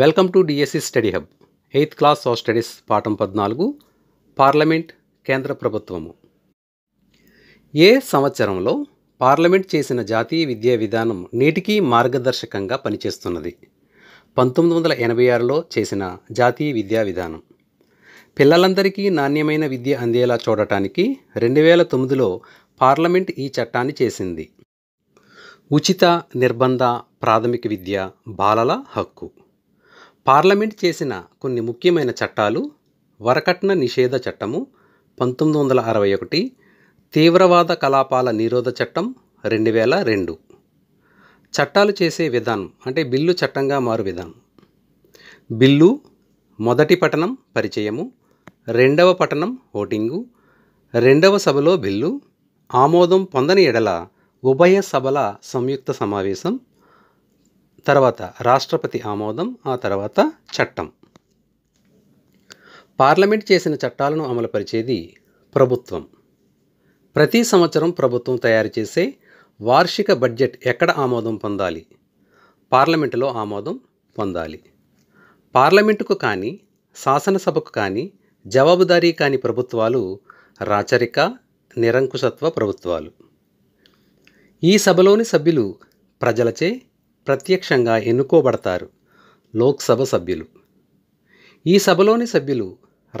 welcome to DSC study hub eighth class of studies పాఠం పద్నాలుగు parliament కేంద్ర ప్రభుత్వము ఏ సంవత్సరంలో పార్లమెంట్ చేసిన జాతీయ విద్యా విధానం నేటికీ మార్గదర్శకంగా పనిచేస్తున్నది పంతొమ్మిది వందల ఎనభై ఆరులో చేసిన జాతీయ విద్యా విధానం పిల్లలందరికీ నాణ్యమైన విద్య అందేలా చూడటానికి రెండు వేల తొమ్మిదిలో పార్లమెంట్ ఈ చట్టాన్ని చేసింది ఉచిత నిర్బంధ ప్రాథమిక విద్య బాలల హక్కు పార్లమెంట్ చేసిన కొన్ని ముఖ్యమైన చట్టాలు వరకట్న నిషేధ చట్టము పంతొమ్మిది వందల అరవై ఒకటి తీవ్రవాద కలాపాల నిరోధ చట్టం రెండు వేల రెండు చట్టాలు చేసే విధానం అంటే బిల్లు చట్టంగా మారు విధానం బిల్లు మొదటి పఠనం పరిచయము రెండవ పఠనం ఓటింగు రెండవ సభలో బిల్లు ఆమోదం పొందని ఎడల ఉభయ సభల సంయుక్త సమావేశం తర్వాత రాష్ట్రపతి ఆమోదం ఆ తర్వాత చట్టం పార్లమెంట్ చేసిన చట్టాలను అమలుపరిచేది ప్రభుత్వం ప్రతి సంవత్సరం ప్రభుత్వం తయారు చేసే వార్షిక బడ్జెట్ ఎక్కడ ఆమోదం పొందాలి పార్లమెంటులో ఆమోదం పొందాలి పార్లమెంటుకు కానీ శాసనసభకు కానీ జవాబుదారీ కాని ప్రభుత్వాలు రాచరిక నిరంకుశత్వ ప్రభుత్వాలు ఈ సభలోని సభ్యులు ప్రజలచే ప్రత్యక్షంగా ఎన్నుకోబడతారు లోక్సభ సభ్యులు ఈ సభలోని సభ్యులు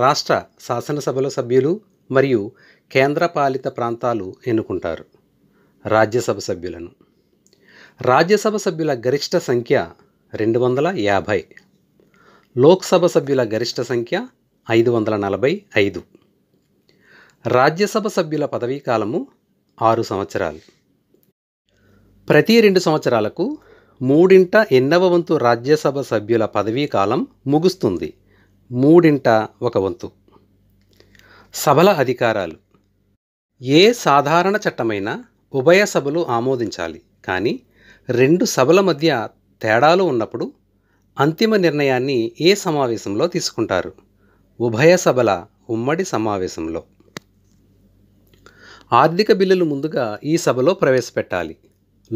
రాష్ట్ర శాసనసభల సభ్యులు మరియు కేంద్రపాలిత ప్రాంతాలు ఎన్నుకుంటారు రాజ్యసభ సభ్యులను రాజ్యసభ సభ్యుల గరిష్ట సంఖ్య రెండు వందల యాభై లోక్సభ సభ్యుల గరిష్ట సంఖ్య ఐదు వందల నలభై ఐదు రాజ్యసభ సభ్యుల పదవీ కాలము ఆరు సంవత్సరాలు ప్రతి రెండు సంవత్సరాలకు మూడింట ఎన్నవ వంతు రాజ్యసభ సభ్యుల పదవీ కాలం ముగుస్తుంది మూడింట ఒక వంతు సభల అధికారాలు ఏ సాధారణ చట్టమైనా ఉభయ సభలు ఆమోదించాలి కానీ రెండు సభల మధ్య తేడాలు ఉన్నప్పుడు అంతిమ నిర్ణయాన్ని ఏ సమావేశంలో తీసుకుంటారు ఉభయ సభల ఉమ్మడి సమావేశంలో ఆర్థిక బిల్లులు ముందుగా ఈ సభలో ప్రవేశపెట్టాలి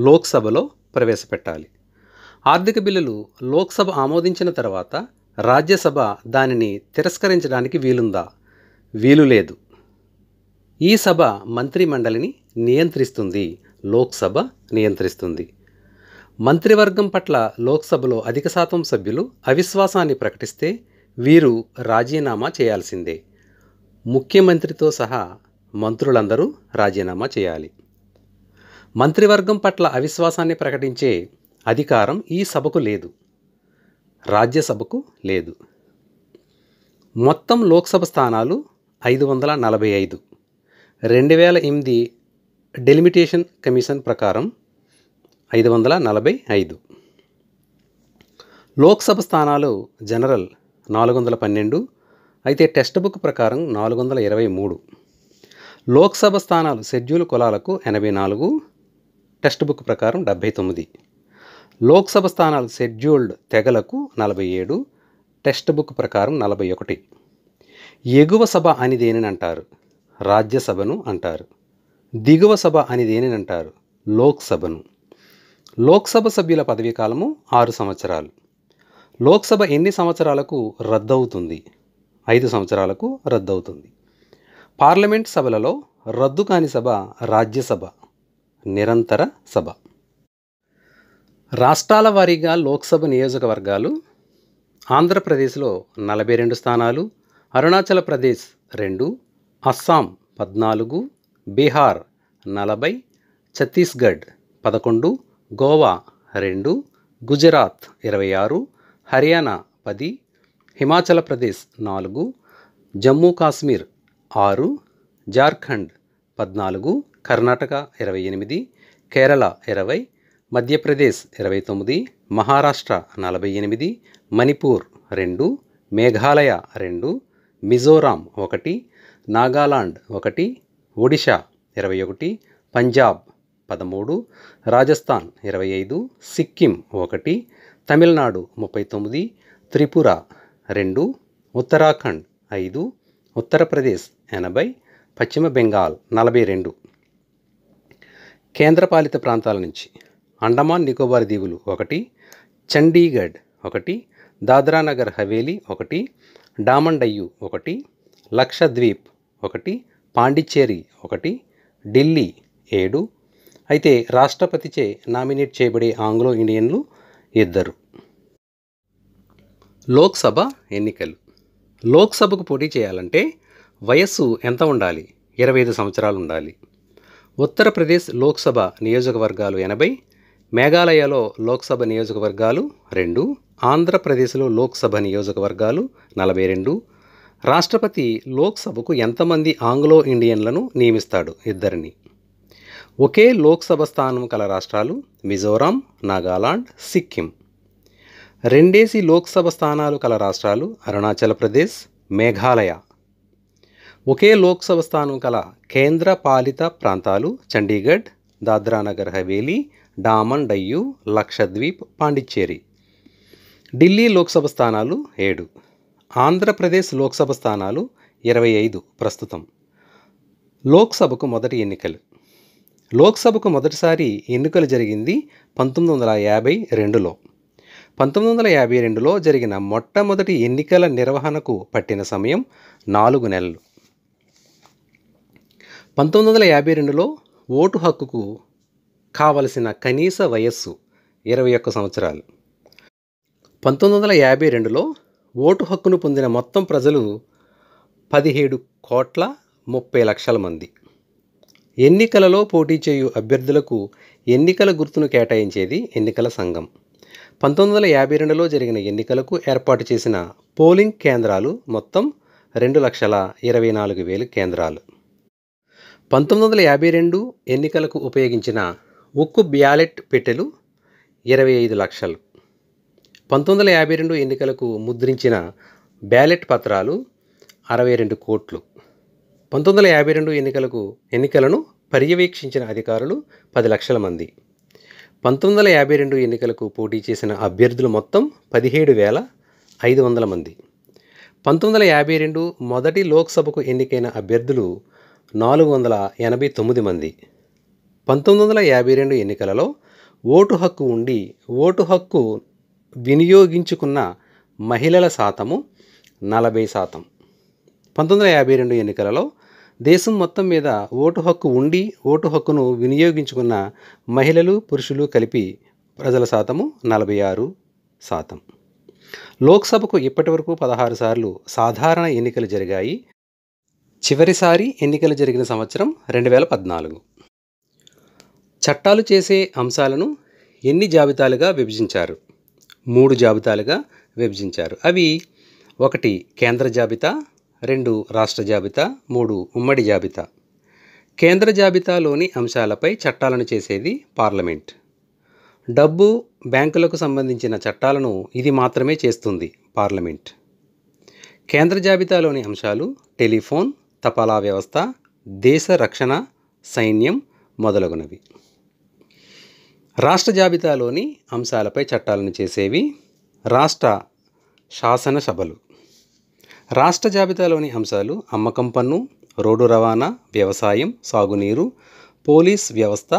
లోక్సభలో ప్రవేశపెట్టాలి ఆర్థిక బిల్లులు లోక్సభ ఆమోదించిన తర్వాత రాజ్యసభ దానిని తిరస్కరించడానికి వీలుందా వీలు లేదు ఈ సభ మంత్రిమండలిని నియంత్రిస్తుంది లోక్సభ నియంత్రిస్తుంది మంత్రివర్గం పట్ల లోక్సభలో అధిక శాతం సభ్యులు అవిశ్వాసాన్ని ప్రకటిస్తే వీరు రాజీనామా చేయాల్సిందే ముఖ్యమంత్రితో సహా మంత్రులందరూ రాజీనామా చేయాలి మంత్రివర్గం పట్ల అవిశ్వాసాన్ని ప్రకటించే అధికారం ఈ సభకు లేదు రాజ్యసభకు లేదు మొత్తం లోక్సభ స్థానాలు ఐదు వందల నలభై ఐదు రెండు వేల ఎనిమిది డెలిమిటేషన్ కమిషన్ ప్రకారం ఐదు వందల నలభై ఐదు లోక్సభ స్థానాలు జనరల్ నాలుగు వందల పన్నెండు అయితే టెక్స్ట్ బుక్ ప్రకారం నాలుగు వందల ఇరవై మూడు లోక్సభ స్థానాలు షెడ్యూల్ కులాలకు ఎనభై నాలుగు టెక్స్ట్ బుక్ ప్రకారం డెబ్భై తొమ్మిది లోక్సభ స్థానాలు షెడ్యూల్డ్ తెగలకు నలభై ఏడు టెక్స్ట్ బుక్ ప్రకారం నలభై ఒకటి ఎగువ సభ అని దేనిని అంటారు రాజ్యసభను అంటారు దిగువ సభ అని దేనిని అంటారు లోక్సభను లోక్సభ సభ్యుల పదవీ కాలము ఆరు సంవత్సరాలు లోక్సభ ఎన్ని సంవత్సరాలకు రద్దవుతుంది ఐదు సంవత్సరాలకు రద్దవుతుంది పార్లమెంట్ సభలలో రద్దు కాని సభ రాజ్యసభ నిరంతర సభ రాష్ట్రాల వారీగా లోక్సభ నియోజకవర్గాలు ఆంధ్రప్రదేశ్లో నలభై రెండు స్థానాలు అరుణాచల్ ప్రదేశ్ రెండు అస్సాం పద్నాలుగు బీహార్ నలభై ఛత్తీస్గఢ్ పదకొండు గోవా రెండు గుజరాత్ ఇరవై ఆరు హర్యానా పది హిమాచల్ ప్రదేశ్ నాలుగు జమ్మూ కాశ్మీర్ ఆరు జార్ఖండ్ పద్నాలుగు కర్ణాటక ఇరవై ఎనిమిది కేరళ ఇరవై మధ్యప్రదేశ్ ఇరవై తొమ్మిది మహారాష్ట్ర నలభై ఎనిమిది మణిపూర్ రెండు మేఘాలయ రెండు మిజోరాం ఒకటి నాగాలాండ్ ఒకటి ఒడిషా ఇరవై ఒకటి పంజాబ్ పదమూడు రాజస్థాన్ ఇరవై ఐదు సిక్కిం ఒకటి తమిళనాడు ముప్పై తొమ్మిది త్రిపుర రెండు ఉత్తరాఖండ్ ఐదు ఉత్తరప్రదేశ్ ఎనభై పశ్చిమ బెంగాల్ నలభై రెండు కేంద్రపాలిత ప్రాంతాల నుంచి అండమాన్ నికోబార్ దీవులు ఒకటి చండీగఢ్ ఒకటి దాద్రానగర్ హవేలీ ఒకటి డామండయ్యు ఒకటి లక్షద్వీప్ ఒకటి పాండిచ్చేరి ఒకటి ఢిల్లీ ఏడు అయితే రాష్ట్రపతిచే నామినేట్ చేయబడే ఆంగ్లో ఇండియన్లు ఇద్దరు లోక్సభ ఎన్నికలు లోక్సభకు పోటీ చేయాలంటే వయస్సు ఎంత ఉండాలి ఇరవై ఐదు సంవత్సరాలు ఉండాలి ఉత్తరప్రదేశ్ లోక్సభ నియోజకవర్గాలు ఎనభై మేఘాలయలో లోక్సభ నియోజకవర్గాలు రెండు ఆంధ్రప్రదేశ్లో లోక్సభ నియోజకవర్గాలు నలభై రెండు రాష్ట్రపతి లోక్సభకు ఎంతమంది ఆంగ్లో ఇండియన్లను నియమిస్తాడు ఇద్దరిని ఒకే లోక్సభ స్థానం కల రాష్ట్రాలు మిజోరాం నాగాలాండ్ సిక్కిం రెండేసి లోక్సభ స్థానాలు కల రాష్ట్రాలు అరుణాచల్ ప్రదేశ్ మేఘాలయ ఒకే లోక్సభ స్థానం కల కేంద్ర పాలిత ప్రాంతాలు చండీగఢ్ దాద్రానగర్ హవేలీ డామన్ డయ్యూ లక్షద్వీప్ పాండిచ్చేరి ఢిల్లీ లోక్సభ స్థానాలు ఏడు ఆంధ్రప్రదేశ్ లోక్సభ స్థానాలు ఇరవై ఐదు ప్రస్తుతం లోక్సభకు మొదటి ఎన్నికలు లోక్సభకు మొదటిసారి ఎన్నికలు జరిగింది పంతొమ్మిది వందల యాభై రెండులో పంతొమ్మిది వందల యాభై రెండులో జరిగిన మొట్టమొదటి ఎన్నికల నిర్వహణకు పట్టిన సమయం నాలుగు నెలలు పంతొమ్మిది వందల యాభై రెండులో ఓటు హక్కుకు కావలసిన కనీస వయస్సు ఇరవై ఒక్క సంవత్సరాలు పంతొమ్మిది వందల యాభై రెండులో ఓటు హక్కును పొందిన మొత్తం ప్రజలు పదిహేడు కోట్ల ముప్పై లక్షల మంది ఎన్నికలలో పోటీ చేయు అభ్యర్థులకు ఎన్నికల గుర్తును కేటాయించేది ఎన్నికల సంఘం పంతొమ్మిది వందల యాభై రెండులో జరిగిన ఎన్నికలకు ఏర్పాటు చేసిన పోలింగ్ కేంద్రాలు మొత్తం రెండు లక్షల ఇరవై నాలుగు వేలు కేంద్రాలు పంతొమ్మిది వందల యాభై రెండు ఎన్నికలకు ఉపయోగించిన ఉక్కు బ్యాలెట్ పెట్టెలు ఇరవై ఐదు లక్షలు పంతొమ్మిది వందల యాభై రెండు ఎన్నికలకు ముద్రించిన బ్యాలెట్ పత్రాలు అరవై రెండు కోట్లు పంతొమ్మిది వందల యాభై రెండు ఎన్నికలకు ఎన్నికలను పర్యవేక్షించిన అధికారులు పది లక్షల మంది పంతొమ్మిది వందల యాభై రెండు ఎన్నికలకు పోటీ చేసిన అభ్యర్థులు మొత్తం పదిహేడు వేల ఐదు వందల మంది పంతొమ్మిది వందల యాభై రెండు మొదటి లోక్సభకు ఎన్నికైన అభ్యర్థులు నాలుగు వందల ఎనభై తొమ్మిది మంది పంతొమ్మిది వందల యాభై రెండు ఎన్నికలలో ఓటు హక్కు ఉండి ఓటు హక్కు వినియోగించుకున్న మహిళల శాతము నలభై శాతం పంతొమ్మిది వందల యాభై రెండు ఎన్నికలలో దేశం మొత్తం మీద ఓటు హక్కు ఉండి ఓటు హక్కును వినియోగించుకున్న మహిళలు పురుషులు కలిపి ప్రజల శాతము నలభై ఆరు శాతం లోక్సభకు ఇప్పటి వరకు పదహారు సార్లు సాధారణ ఎన్నికలు జరిగాయి చివరిసారి ఎన్నికలు జరిగిన సంవత్సరం రెండు వేల పద్నాలుగు చట్టాలు చేసే అంశాలను ఎన్ని జాబితాలుగా విభజించారు మూడు జాబితాలుగా విభజించారు అవి ఒకటి కేంద్ర జాబితా రెండు రాష్ట్ర జాబితా మూడు ఉమ్మడి జాబితా కేంద్ర జాబితాలోని అంశాలపై చట్టాలను చేసేది పార్లమెంట్ డబ్బు బ్యాంకులకు సంబంధించిన చట్టాలను ఇది మాత్రమే చేస్తుంది పార్లమెంట్ కేంద్ర జాబితాలోని అంశాలు టెలిఫోన్ తపాలా వ్యవస్థ దేశ రక్షణ సైన్యం మొదలగునవి రాష్ట్ర జాబితాలోని అంశాలపై చట్టాలను చేసేవి రాష్ట్ర శాసనసభలు రాష్ట్ర జాబితాలోని అంశాలు అమ్మకం పన్ను రోడ్డు రవాణా వ్యవసాయం సాగునీరు పోలీస్ వ్యవస్థ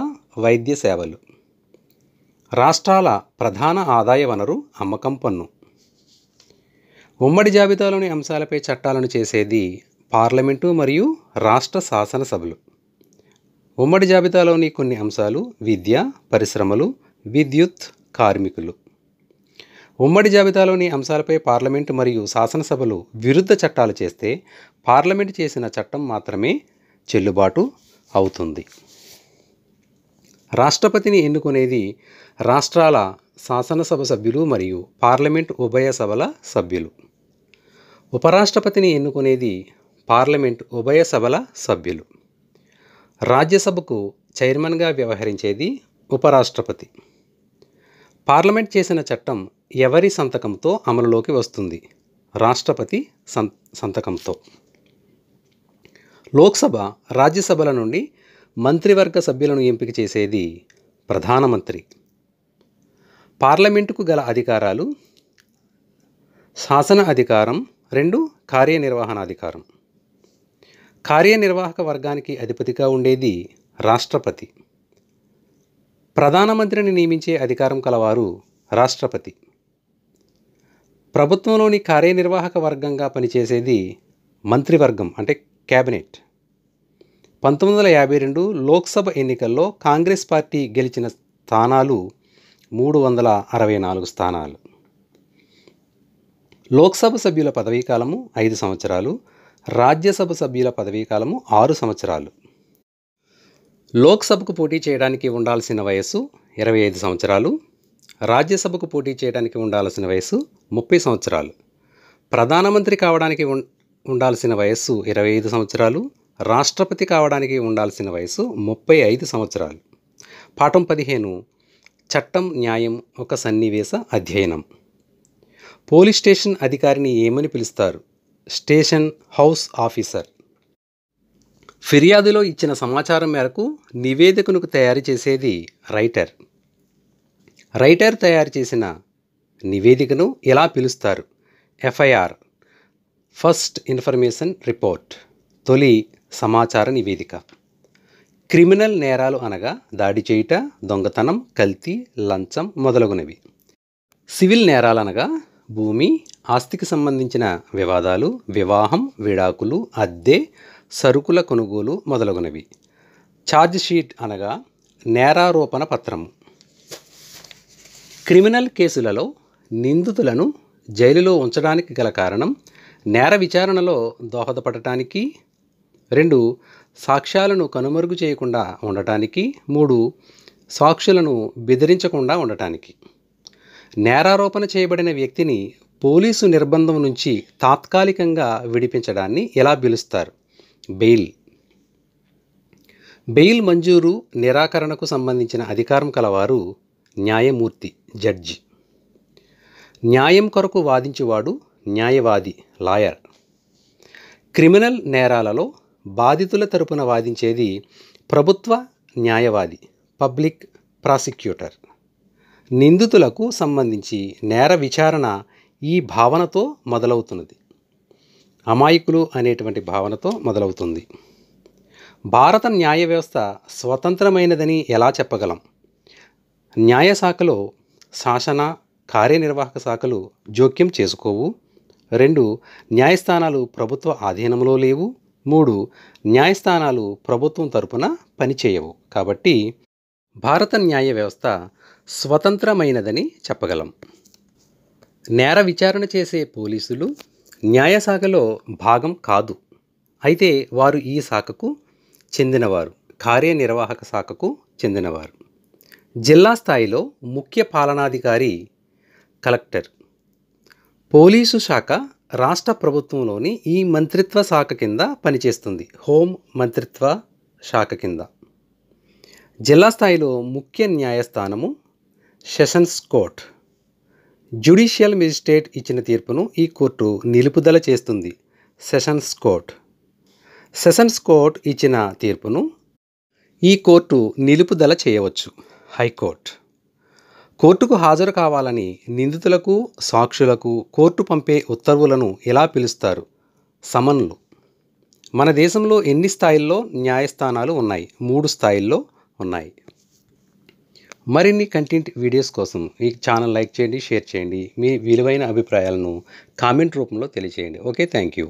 వైద్య సేవలు రాష్ట్రాల ప్రధాన ఆదాయ వనరు అమ్మకం పన్ను ఉమ్మడి జాబితాలోని అంశాలపై చట్టాలను చేసేది పార్లమెంటు మరియు రాష్ట్ర శాసనసభలు ఉమ్మడి జాబితాలోని కొన్ని అంశాలు విద్య పరిశ్రమలు విద్యుత్ కార్మికులు ఉమ్మడి జాబితాలోని అంశాలపై పార్లమెంటు మరియు శాసనసభలు విరుద్ధ చట్టాలు చేస్తే పార్లమెంటు చేసిన చట్టం మాత్రమే చెల్లుబాటు అవుతుంది రాష్ట్రపతిని ఎన్నుకునేది రాష్ట్రాల శాసనసభ సభ్యులు మరియు పార్లమెంట్ ఉభయ సభల సభ్యులు ఉపరాష్ట్రపతిని ఎన్నుకునేది పార్లమెంట్ ఉభయ సభల సభ్యులు రాజ్యసభకు చైర్మన్గా వ్యవహరించేది ఉపరాష్ట్రపతి పార్లమెంట్ చేసిన చట్టం ఎవరి సంతకంతో అమలులోకి వస్తుంది రాష్ట్రపతి సంతకంతో లోక్సభ రాజ్యసభల నుండి మంత్రివర్గ సభ్యులను ఎంపిక చేసేది ప్రధానమంత్రి పార్లమెంటుకు గల అధికారాలు శాసన అధికారం రెండు కార్యనిర్వహణ అధికారం కార్యనిర్వాహక వర్గానికి అధిపతిగా ఉండేది రాష్ట్రపతి ప్రధానమంత్రిని నియమించే అధికారం కలవారు రాష్ట్రపతి ప్రభుత్వంలోని కార్యనిర్వాహక వర్గంగా పనిచేసేది మంత్రివర్గం అంటే క్యాబినెట్ పంతొమ్మిది వందల యాభై రెండు లోక్సభ ఎన్నికల్లో కాంగ్రెస్ పార్టీ గెలిచిన స్థానాలు మూడు వందల అరవై నాలుగు స్థానాలు లోక్సభ సభ్యుల పదవీ కాలము ఐదు సంవత్సరాలు రాజ్యసభ సభ్యుల పదవీ కాలము ఆరు సంవత్సరాలు లోక్సభకు పోటీ చేయడానికి ఉండాల్సిన వయస్సు ఇరవై ఐదు సంవత్సరాలు రాజ్యసభకు పోటీ చేయడానికి ఉండాల్సిన వయస్సు ముప్పై సంవత్సరాలు ప్రధానమంత్రి కావడానికి ఉండాల్సిన వయస్సు ఇరవై ఐదు సంవత్సరాలు రాష్ట్రపతి కావడానికి ఉండాల్సిన వయస్సు ముప్పై ఐదు సంవత్సరాలు పాఠం పదిహేను చట్టం న్యాయం ఒక సన్నివేశ అధ్యయనం పోలీస్ స్టేషన్ అధికారిని ఏమని పిలుస్తారు స్టేషన్ హౌస్ ఆఫీసర్ ఫిర్యాదులో ఇచ్చిన సమాచారం మేరకు నివేదికను తయారు చేసేది రైటర్ రైటర్ తయారు చేసిన నివేదికను ఎలా పిలుస్తారు ఎఫ్ఐఆర్ ఫస్ట్ ఇన్ఫర్మేషన్ రిపోర్ట్ తొలి సమాచార నివేదిక క్రిమినల్ నేరాలు అనగా దాడి చేయుట దొంగతనం కల్తీ లంచం మొదలగునవి సివిల్ నేరాలనగా భూమి ఆస్తికి సంబంధించిన వివాదాలు వివాహం విడాకులు అద్దె సరుకుల కొనుగోలు మొదలగునవి ఛార్జ్ షీట్ అనగా నేరారోపణ పత్రం క్రిమినల్ కేసులలో నిందితులను జైలులో ఉంచడానికి గల కారణం నేర విచారణలో దోహదపడటానికి రెండు సాక్ష్యాలను కనుమరుగు చేయకుండా ఉండటానికి మూడు సాక్షులను బెదిరించకుండా ఉండటానికి నేరారోపణ చేయబడిన వ్యక్తిని పోలీసు నిర్బంధం నుంచి తాత్కాలికంగా విడిపించడాన్ని ఎలా పిలుస్తారు బెయిల్ బెయిల్ మంజూరు నిరాకరణకు సంబంధించిన అధికారం కలవారు న్యాయమూర్తి జడ్జి న్యాయం కొరకు వాదించేవాడు న్యాయవాది లాయర్ క్రిమినల్ నేరాలలో బాధితుల తరపున వాదించేది ప్రభుత్వ న్యాయవాది పబ్లిక్ ప్రాసిక్యూటర్ నిందితులకు సంబంధించి నేర విచారణ ఈ భావనతో మొదలవుతున్నది అమాయకులు అనేటువంటి భావనతో మొదలవుతుంది భారత న్యాయ వ్యవస్థ స్వతంత్రమైనదని ఎలా చెప్పగలం న్యాయ శాఖలో శాసన కార్యనిర్వాహక శాఖలు జోక్యం చేసుకోవు రెండు న్యాయస్థానాలు ప్రభుత్వ ఆధీనంలో లేవు మూడు న్యాయస్థానాలు ప్రభుత్వం తరపున పనిచేయవు కాబట్టి భారత న్యాయ వ్యవస్థ స్వతంత్రమైనదని చెప్పగలం నేర విచారణ చేసే పోలీసులు న్యాయశాఖలో భాగం కాదు అయితే వారు ఈ శాఖకు చెందినవారు కార్యనిర్వాహక శాఖకు చెందినవారు జిల్లా స్థాయిలో ముఖ్య పాలనాధికారి కలెక్టర్ పోలీసు శాఖ రాష్ట్ర ప్రభుత్వంలోని ఈ మంత్రిత్వ శాఖ కింద పనిచేస్తుంది హోం మంత్రిత్వ శాఖ కింద జిల్లా స్థాయిలో ముఖ్య న్యాయస్థానము సెషన్స్ కోర్ట్ జ్యుడిషియల్ మెజిస్ట్రేట్ ఇచ్చిన తీర్పును ఈ కోర్టు నిలుపుదల చేస్తుంది సెషన్స్ కోర్ట్ సెషన్స్ కోర్ట్ ఇచ్చిన తీర్పును ఈ కోర్టు నిలుపుదల చేయవచ్చు హైకోర్టు కోర్టుకు హాజరు కావాలని నిందితులకు సాక్షులకు కోర్టు పంపే ఉత్తర్వులను ఎలా పిలుస్తారు సమన్లు మన దేశంలో ఎన్ని స్థాయిల్లో న్యాయస్థానాలు ఉన్నాయి మూడు స్థాయిల్లో ఉన్నాయి మరిన్ని కంటెంట్ వీడియోస్ కోసం మీ ఛానల్ లైక్ చేయండి షేర్ చేయండి మీ విలువైన అభిప్రాయాలను కామెంట్ రూపంలో తెలియజేయండి ఓకే థ్యాంక్ యూ